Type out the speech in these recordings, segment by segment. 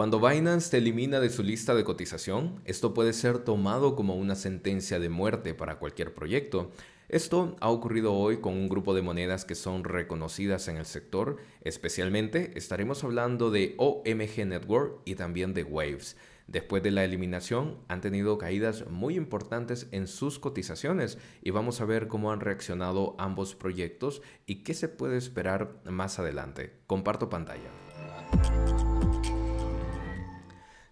Cuando Binance te elimina de su lista de cotización, esto puede ser tomado como una sentencia de muerte para cualquier proyecto. Esto ha ocurrido hoy con un grupo de monedas que son reconocidas en el sector, especialmente estaremos hablando de OMG Network y también de Waves. Después de la eliminación han tenido caídas muy importantes en sus cotizaciones y vamos a ver cómo han reaccionado ambos proyectos y qué se puede esperar más adelante. Comparto pantalla.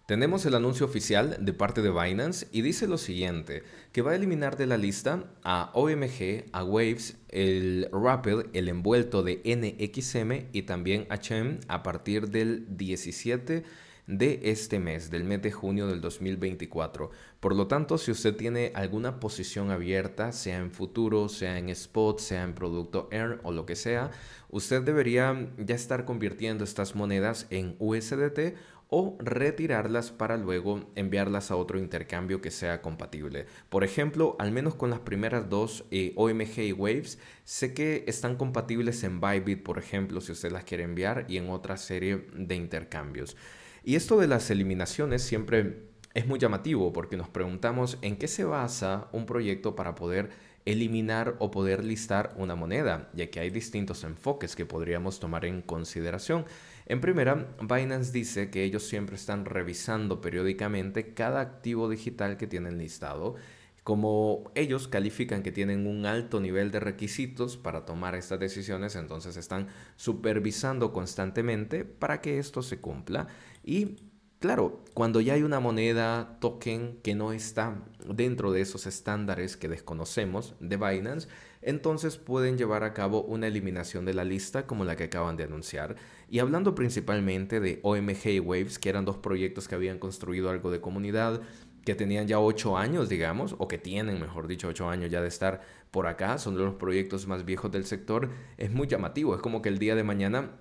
Tenemos el anuncio oficial de parte de Binance y dice lo siguiente, que va a eliminar de la lista a OMG, a Waves, el Rapid, el envuelto de NXM y también HM a partir del 17 de este mes, del mes de junio del 2024. Por lo tanto, si usted tiene alguna posición abierta, sea en futuro, sea en spot, sea en producto Air o lo que sea, usted debería ya estar convirtiendo estas monedas en USDT o retirarlas para luego enviarlas a otro intercambio que sea compatible. Por ejemplo, al menos con las primeras dos eh, OMG y Waves, sé que están compatibles en Bybit, por ejemplo, si usted las quiere enviar y en otra serie de intercambios. Y esto de las eliminaciones siempre es muy llamativo porque nos preguntamos en qué se basa un proyecto para poder eliminar o poder listar una moneda, ya que hay distintos enfoques que podríamos tomar en consideración. En primera, Binance dice que ellos siempre están revisando periódicamente cada activo digital que tienen listado como ellos califican que tienen un alto nivel de requisitos para tomar estas decisiones, entonces están supervisando constantemente para que esto se cumpla y Claro, cuando ya hay una moneda token que no está dentro de esos estándares que desconocemos de Binance, entonces pueden llevar a cabo una eliminación de la lista como la que acaban de anunciar. Y hablando principalmente de OMG Waves, que eran dos proyectos que habían construido algo de comunidad, que tenían ya ocho años, digamos, o que tienen, mejor dicho, ocho años ya de estar por acá, son de los proyectos más viejos del sector, es muy llamativo, es como que el día de mañana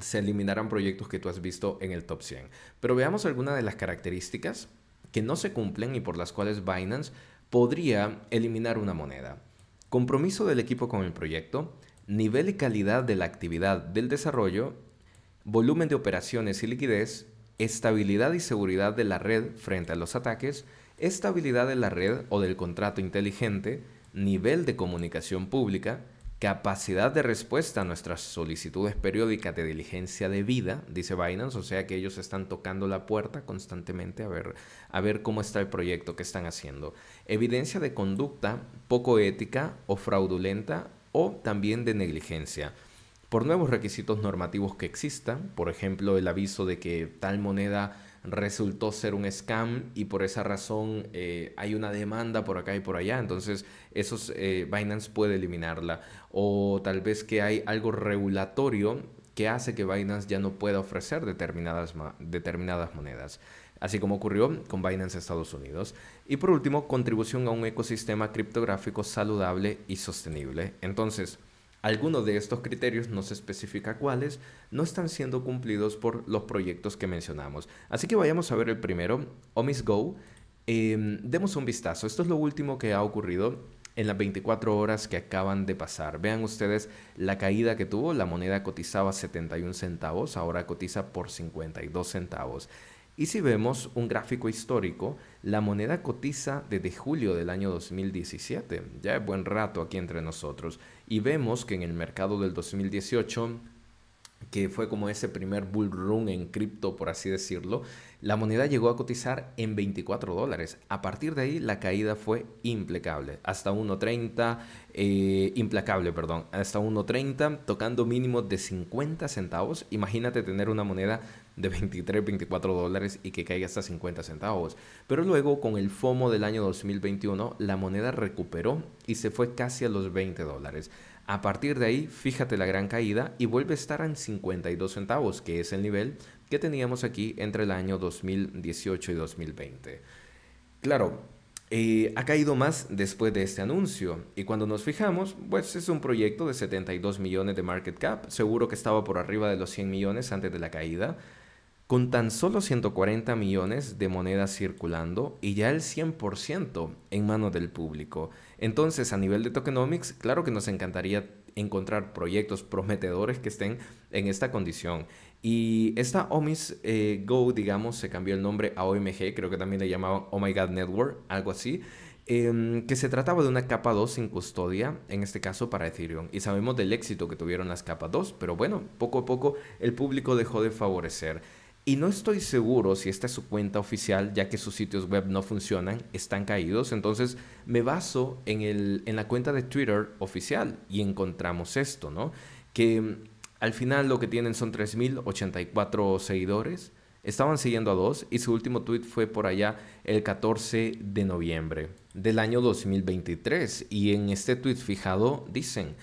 se eliminarán proyectos que tú has visto en el top 100. Pero veamos algunas de las características que no se cumplen y por las cuales Binance podría eliminar una moneda. Compromiso del equipo con el proyecto, nivel y calidad de la actividad del desarrollo, volumen de operaciones y liquidez, estabilidad y seguridad de la red frente a los ataques, estabilidad de la red o del contrato inteligente, nivel de comunicación pública, capacidad de respuesta a nuestras solicitudes periódicas de diligencia de vida, dice Binance, o sea que ellos están tocando la puerta constantemente a ver, a ver cómo está el proyecto que están haciendo. Evidencia de conducta poco ética o fraudulenta o también de negligencia. Por nuevos requisitos normativos que existan, por ejemplo, el aviso de que tal moneda resultó ser un scam y por esa razón eh, hay una demanda por acá y por allá. Entonces, esos eh, Binance puede eliminarla. O tal vez que hay algo regulatorio que hace que Binance ya no pueda ofrecer determinadas, determinadas monedas así como ocurrió con Binance Estados Unidos. Y por último, contribución a un ecosistema criptográfico saludable y sostenible. Entonces, algunos de estos criterios, no se especifica cuáles, no están siendo cumplidos por los proyectos que mencionamos. Así que vayamos a ver el primero, Omis Go. Em, demos un vistazo. Esto es lo último que ha ocurrido en las 24 horas que acaban de pasar. Vean ustedes la caída que tuvo. La moneda cotizaba 71 centavos, ahora cotiza por 52 centavos. Y si vemos un gráfico histórico, la moneda cotiza desde julio del año 2017, ya es buen rato aquí entre nosotros, y vemos que en el mercado del 2018 que fue como ese primer bull run en cripto, por así decirlo, la moneda llegó a cotizar en 24 dólares. A partir de ahí la caída fue implacable, hasta 1.30, eh, implacable, perdón, hasta 1.30, tocando mínimo de 50 centavos. Imagínate tener una moneda de 23, 24 dólares y que caiga hasta 50 centavos. Pero luego, con el FOMO del año 2021, la moneda recuperó y se fue casi a los 20 dólares. A partir de ahí, fíjate la gran caída y vuelve a estar en 52 centavos, que es el nivel que teníamos aquí entre el año 2018 y 2020. Claro, eh, ha caído más después de este anuncio y cuando nos fijamos, pues es un proyecto de 72 millones de market cap, seguro que estaba por arriba de los 100 millones antes de la caída. Con tan solo 140 millones de monedas circulando y ya el 100% en manos del público. Entonces, a nivel de tokenomics, claro que nos encantaría encontrar proyectos prometedores que estén en esta condición. Y esta OMIS eh, Go, digamos, se cambió el nombre a OMG, creo que también le llamaban Oh My God Network, algo así. Em, que se trataba de una capa 2 sin custodia, en este caso para Ethereum. Y sabemos del éxito que tuvieron las capas 2, pero bueno, poco a poco el público dejó de favorecer. Y no estoy seguro si esta es su cuenta oficial, ya que sus sitios web no funcionan, están caídos. Entonces me baso en, el, en la cuenta de Twitter oficial y encontramos esto, ¿no? Que mm, al final lo que tienen son 3.084 seguidores. Estaban siguiendo a dos y su último tweet fue por allá el 14 de noviembre del año 2023. Y en este tweet fijado dicen...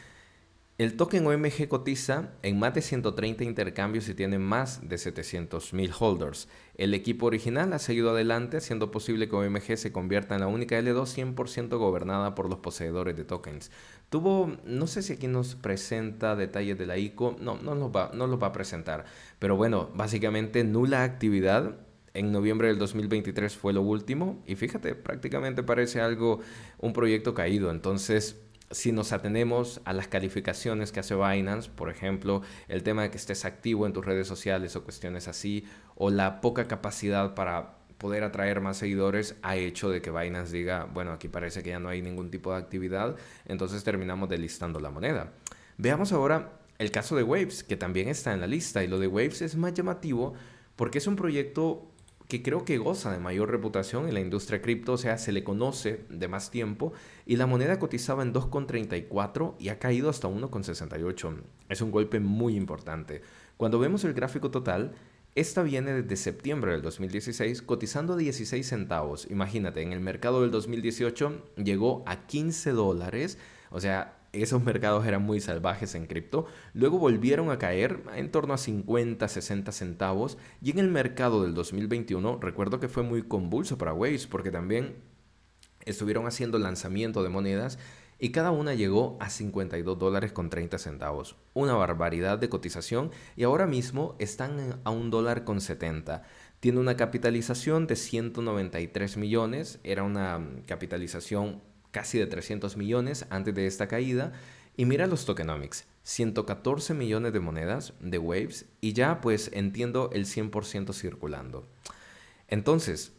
El token OMG cotiza en más de 130 intercambios y tiene más de 700.000 holders. El equipo original ha seguido adelante, siendo posible que OMG se convierta en la única L2 100% gobernada por los poseedores de tokens. Tuvo, no sé si aquí nos presenta detalles de la ICO, no, no no los va a presentar. Pero bueno, básicamente nula actividad en noviembre del 2023 fue lo último y fíjate, prácticamente parece algo, un proyecto caído. Entonces, si nos atenemos a las calificaciones que hace Binance, por ejemplo, el tema de que estés activo en tus redes sociales o cuestiones así, o la poca capacidad para poder atraer más seguidores ha hecho de que Binance diga, bueno, aquí parece que ya no hay ningún tipo de actividad, entonces terminamos delistando la moneda. Veamos ahora el caso de Waves, que también está en la lista, y lo de Waves es más llamativo porque es un proyecto que creo que goza de mayor reputación en la industria cripto, o sea, se le conoce de más tiempo y la moneda cotizaba en 2,34 y ha caído hasta 1,68. Es un golpe muy importante. Cuando vemos el gráfico total, esta viene desde septiembre del 2016 cotizando a 16 centavos. Imagínate, en el mercado del 2018 llegó a 15 dólares, o sea, esos mercados eran muy salvajes en cripto, luego volvieron a caer en torno a 50, 60 centavos y en el mercado del 2021 recuerdo que fue muy convulso para Waves porque también estuvieron haciendo lanzamiento de monedas y cada una llegó a 52 dólares con 30 centavos. Una barbaridad de cotización y ahora mismo están a un dólar con 70. Tiene una capitalización de 193 millones, era una mm, capitalización casi de 300 millones antes de esta caída. Y mira los tokenomics, 114 millones de monedas de Waves y ya pues entiendo el 100% circulando. Entonces,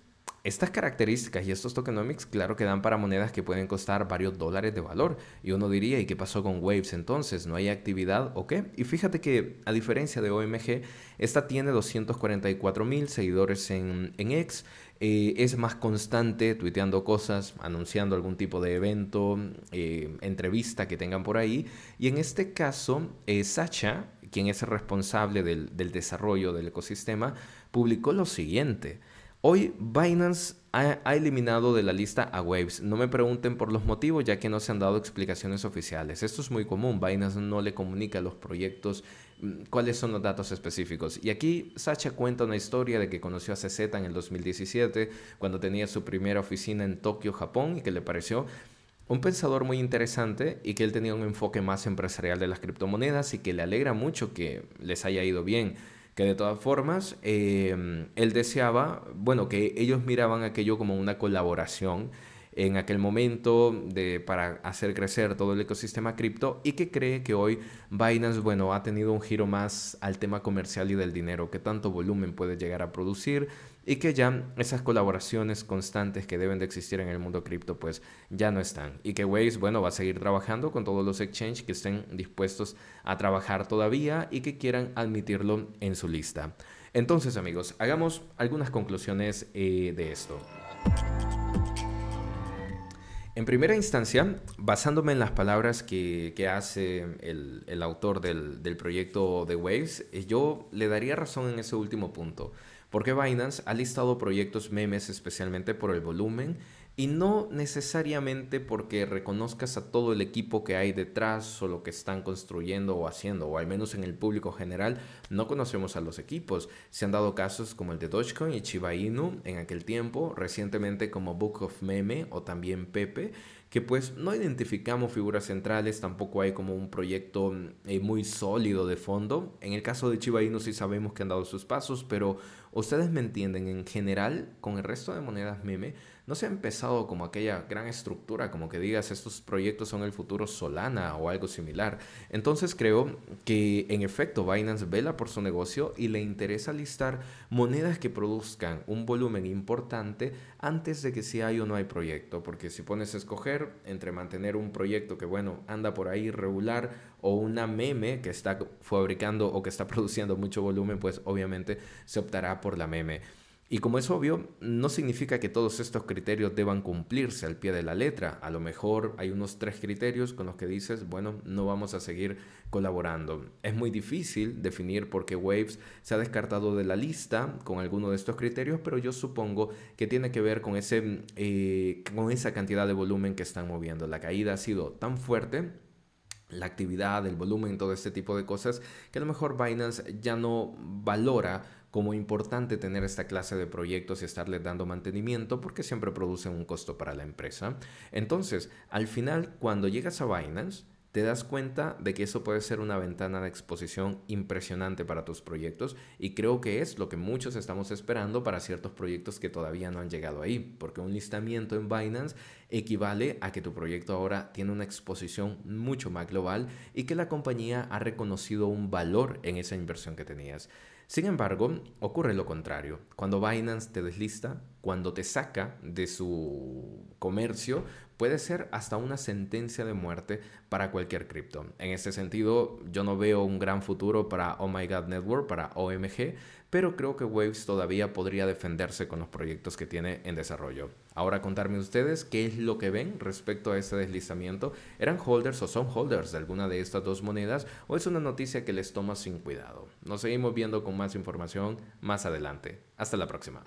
estas características y estos tokenomics, claro que dan para monedas que pueden costar varios dólares de valor. Y uno diría, ¿y qué pasó con Waves entonces? ¿No hay actividad o qué? Y fíjate que, a diferencia de OMG, esta tiene 244 mil seguidores en, X. Eh, es más constante tuiteando cosas, anunciando algún tipo de evento, eh, entrevista que tengan por ahí. Y en este caso, eh, Sacha, quien es el responsable del desarrollo del ecosistema, publicó lo siguiente. Hoy Binance ha, eliminado de la lista a Waves. No me pregunten por los motivos ya que no se han dado explicaciones oficiales. Esto es muy común. Binance no le comunica a los proyectos mm, cuáles son los datos específicos. Y aquí Sacha cuenta una historia de que conoció a CZ en el 2017 cuando tenía su primera oficina en Tokio, Japón y que le pareció un pensador muy interesante y que él tenía un enfoque más empresarial de las criptomonedas y que le alegra mucho que les haya ido bien que de todas formas em, él deseaba, bueno, que ellos miraban aquello como una colaboración en aquel momento de, para hacer crecer todo el ecosistema cripto y que cree que hoy Binance, bueno, ha tenido un giro más al tema comercial y del dinero, que tanto volumen puede llegar a producir, y que ya esas colaboraciones constantes que deben de existir en el mundo cripto pues ya no están y que Waves bueno va a seguir trabajando con todos los exchanges que estén dispuestos a trabajar todavía y que quieran admitirlo en su lista. Entonces amigos, hagamos algunas conclusiones eh, de esto. En primera instancia, basándome en las palabras que, hace el, autor del, del, proyecto The Waves, eh, yo le daría razón en ese último punto, porque Binance ha listado proyectos memes especialmente por el volumen y no necesariamente porque reconozcas a todo el equipo que hay detrás o lo que están construyendo o haciendo, o al menos en el público general no conocemos a los equipos. Se han dado casos como el de Dogecoin y Chiba Inu en aquel tiempo, recientemente como Book of Meme o también Pepe, que pues no identificamos figuras centrales, tampoco hay como un proyecto eh, muy sólido de fondo. En el caso de Chiba Inu sí sabemos que han dado sus pasos, pero ustedes me entienden, en general con el resto de monedas meme, no se ha empezado como aquella gran estructura, como que digas, estos proyectos son el futuro Solana o algo similar. Entonces creo que en efecto Binance vela por su negocio y le interesa listar monedas que produzcan un volumen importante antes de que si hay o no hay proyecto, porque si pones a escoger entre mantener un proyecto que bueno, anda por ahí regular o una meme que está fabricando o que está produciendo mucho volumen, pues obviamente se optará por la meme. Y como es obvio, no significa que todos estos criterios deban cumplirse al pie de la letra. A lo mejor hay unos tres criterios con los que dices, bueno, no vamos a seguir colaborando. Es muy difícil definir por qué Waves se ha descartado de la lista con alguno de estos criterios, pero yo supongo que tiene que ver con, ese, eh, con esa cantidad de volumen que están moviendo. La caída ha sido tan fuerte la actividad, el volumen, todo este tipo de cosas que a lo mejor Binance ya no valora como importante tener esta clase de proyectos y estarles dando mantenimiento porque siempre producen un costo para la empresa. Entonces, al final, cuando llegas a Binance, te das cuenta de que eso puede ser una ventana de exposición impresionante para tus proyectos y creo que es lo que muchos estamos esperando para ciertos proyectos que todavía no han llegado ahí, porque un listamiento en Binance equivale a que tu proyecto ahora tiene una exposición mucho más global y que la compañía ha reconocido un valor en esa inversión que tenías. Sin embargo, ocurre lo contrario. Cuando Binance te deslista, cuando te saca de su comercio, puede ser hasta una sentencia de muerte para cualquier cripto. En este sentido, yo no veo un gran futuro para Oh My God Network, para OMG, pero creo que Waves todavía podría defenderse con los proyectos que tiene en desarrollo. Ahora contarme ustedes qué es lo que ven respecto a este deslizamiento. ¿Eran holders o son holders de alguna de estas dos monedas o es una noticia que les toma sin cuidado? Nos seguimos viendo con más información más adelante. Hasta la próxima.